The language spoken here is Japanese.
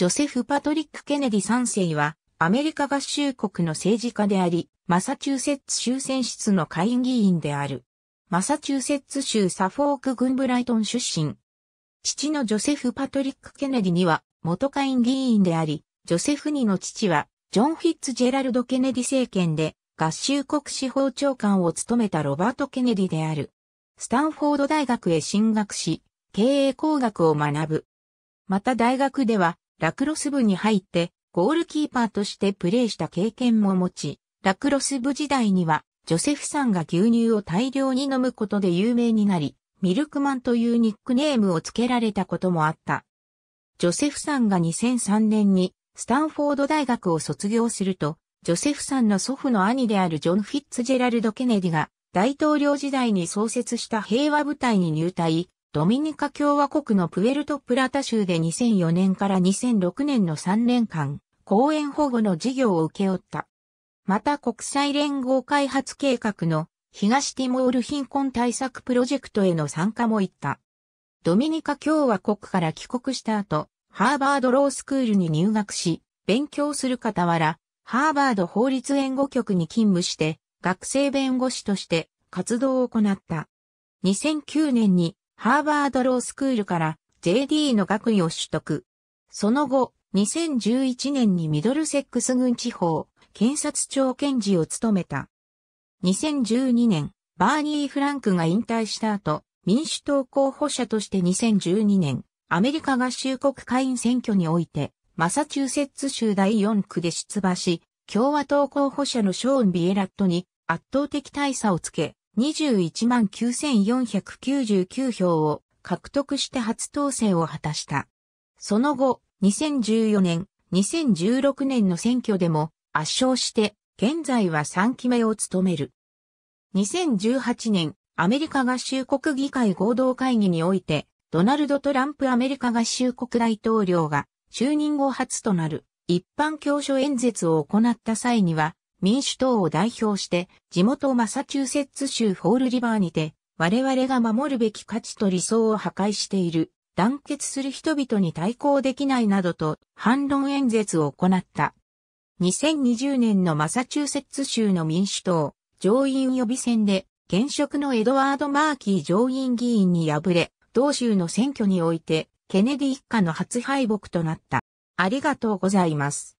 ジョセフ・パトリック・ケネディ3世は、アメリカ合衆国の政治家であり、マサチューセッツ州選出の下院議員である。マサチューセッツ州サフォークンブライトン出身。父のジョセフ・パトリック・ケネディには、元下院議員であり、ジョセフ2の父は、ジョン・フィッツ・ジェラルド・ケネディ政権で、合衆国司法長官を務めたロバート・ケネディである。スタンフォード大学へ進学し、経営工学を学ぶ。また大学では、ラクロス部に入って、ゴールキーパーとしてプレーした経験も持ち、ラクロス部時代には、ジョセフさんが牛乳を大量に飲むことで有名になり、ミルクマンというニックネームを付けられたこともあった。ジョセフさんが2003年にスタンフォード大学を卒業すると、ジョセフさんの祖父の兄であるジョン・フィッツジェラルド・ケネディが大統領時代に創設した平和部隊に入隊、ドミニカ共和国のプエルトプラタ州で2004年から2006年の3年間、公園保護の事業を請け負った。また国際連合開発計画の東ティモール貧困対策プロジェクトへの参加も行った。ドミニカ共和国から帰国した後、ハーバードロースクールに入学し、勉強する傍ら、ハーバード法律援護局に勤務して、学生弁護士として活動を行った。2009年にハーバードロースクールから JD の学位を取得。その後、2011年にミドルセックス郡地方、検察庁検事を務めた。2012年、バーニー・フランクが引退した後、民主党候補者として2012年、アメリカ合衆国会員選挙において、マサチューセッツ州第4区で出馬し、共和党候補者のショーン・ビエラットに圧倒的大差をつけ、219,499票を獲得して初当選を果たした。その後、2014年、2016年の選挙でも圧勝して、現在は3期目を務める。2018年、アメリカ合衆国議会合同会議において、ドナルド・トランプアメリカ合衆国大統領が就任後初となる一般教書演説を行った際には、民主党を代表して、地元マサチューセッツ州ホールリバーにて、我々が守るべき価値と理想を破壊している、団結する人々に対抗できないなどと反論演説を行った。2020年のマサチューセッツ州の民主党上院予備選で現職のエドワード・マーキー上院議員に敗れ、同州の選挙においてケネディ一家の初敗北となった。ありがとうございます。